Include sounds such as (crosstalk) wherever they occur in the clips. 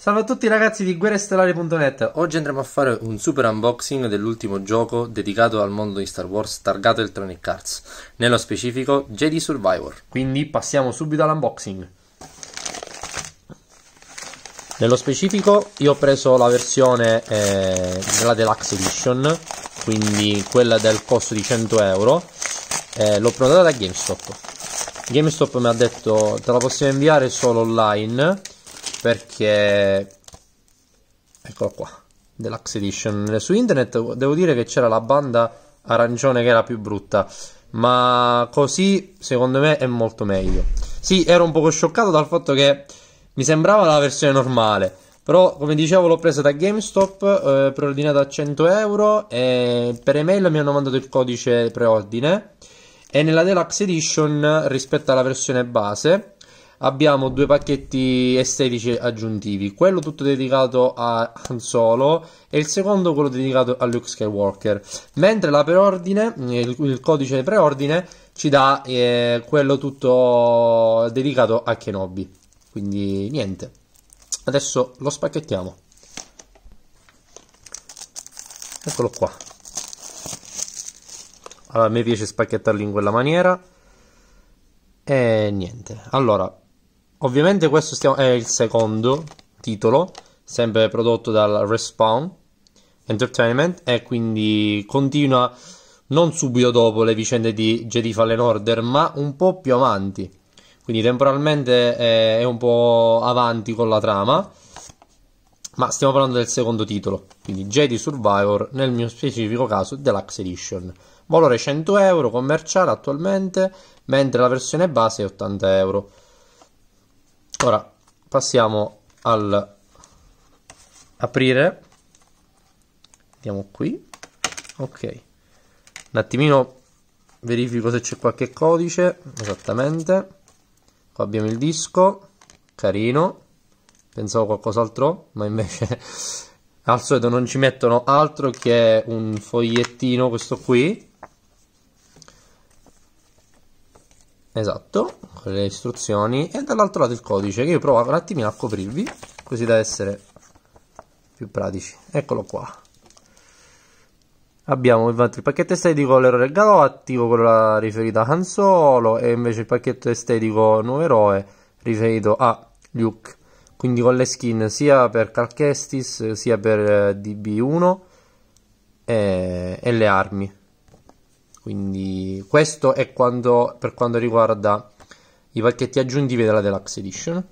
Salve a tutti ragazzi di guerrestelari.net Oggi andremo a fare un super unboxing dell'ultimo gioco dedicato al mondo di Star Wars targato Electronic Arts Nello specifico Jedi Survivor Quindi passiamo subito all'unboxing Nello specifico io ho preso la versione eh, della Deluxe Edition Quindi quella del costo di 100€ euro eh, L'ho prenotata da GameStop GameStop mi ha detto te la possiamo inviare solo online perché eccolo qua Deluxe Edition su internet devo dire che c'era la banda arancione che era più brutta ma così secondo me è molto meglio sì ero un poco scioccato dal fatto che mi sembrava la versione normale però come dicevo l'ho presa da GameStop eh, preordinata a 100 euro e per email mi hanno mandato il codice preordine e nella Deluxe Edition rispetto alla versione base abbiamo due pacchetti estetici aggiuntivi. Quello tutto dedicato a Han Solo e il secondo quello dedicato a Luke Skywalker. Mentre la preordine, il, il codice preordine ci dà eh, quello tutto dedicato a Kenobi. Quindi niente. Adesso lo spacchettiamo. Eccolo qua. Allora, a me piace spacchettarli in quella maniera. E niente. Allora, Ovviamente questo stiamo, è il secondo titolo, sempre prodotto dal Respawn Entertainment e quindi continua non subito dopo le vicende di Jedi Fallen Order, ma un po' più avanti. Quindi temporalmente è, è un po' avanti con la trama, ma stiamo parlando del secondo titolo, quindi Jedi Survivor, nel mio specifico caso Deluxe Edition. Valore 100 euro commerciale attualmente, mentre la versione base è 80 euro ora passiamo al aprire andiamo qui ok un attimino verifico se c'è qualche codice esattamente qua abbiamo il disco carino pensavo qualcos'altro ma invece (laughs) al solito non ci mettono altro che un fogliettino questo qui esatto, con le istruzioni e dall'altro lato il codice che io provo un attimino a coprirvi così da essere più pratici. Eccolo qua. Abbiamo infatti il pacchetto estetico l'eroe regalo quello riferito a Han Solo e invece il pacchetto estetico nuovo eroe riferito a Luke. Quindi con le skin sia per Calchestis sia per eh, DB1 e, eh, e le armi. Quindi questo è quanto, per quanto riguarda i pacchetti aggiuntivi della Deluxe Edition.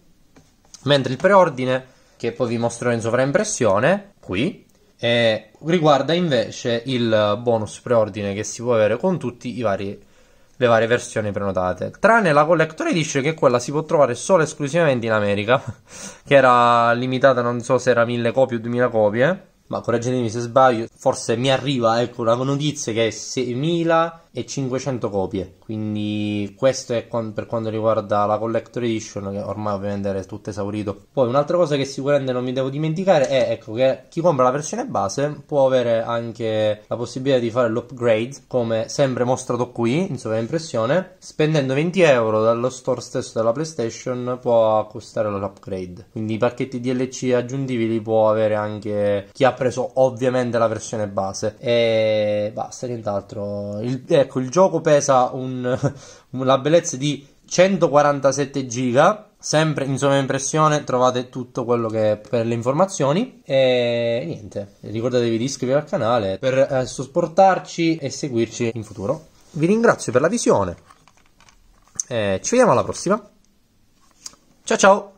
Mentre il preordine, che poi vi mostrerò in sovraimpressione, qui, eh, riguarda invece il bonus preordine che si può avere con tutte le varie versioni prenotate. Tranne la Collector Edition, che quella si può trovare solo e esclusivamente in America, (laughs) che era limitata, non so se era 1000 copie o 2000 copie ma correggetemi se sbaglio, forse mi arriva ecco, una notizia che è 6.500 copie, quindi questo è per quanto riguarda la Collector Edition che ormai ovviamente è tutto esaurito. Poi un'altra cosa che sicuramente non mi devo dimenticare è ecco, che chi compra la versione base può avere anche la possibilità di fare l'upgrade, come sempre mostrato qui in sovraimpressione, spendendo 20 euro dallo store stesso della PlayStation può acquistare l'upgrade, quindi i pacchetti DLC aggiuntivi li può avere anche chi ha preso ovviamente la versione base e basta nient'altro. Il, ecco, il gioco pesa un, (laughs) la bellezza di 147 giga sempre in sovraimpressione trovate tutto quello che è per le informazioni e niente ricordatevi di iscrivervi al canale per eh, supportarci e seguirci in futuro vi ringrazio per la visione eh, ci vediamo alla prossima ciao ciao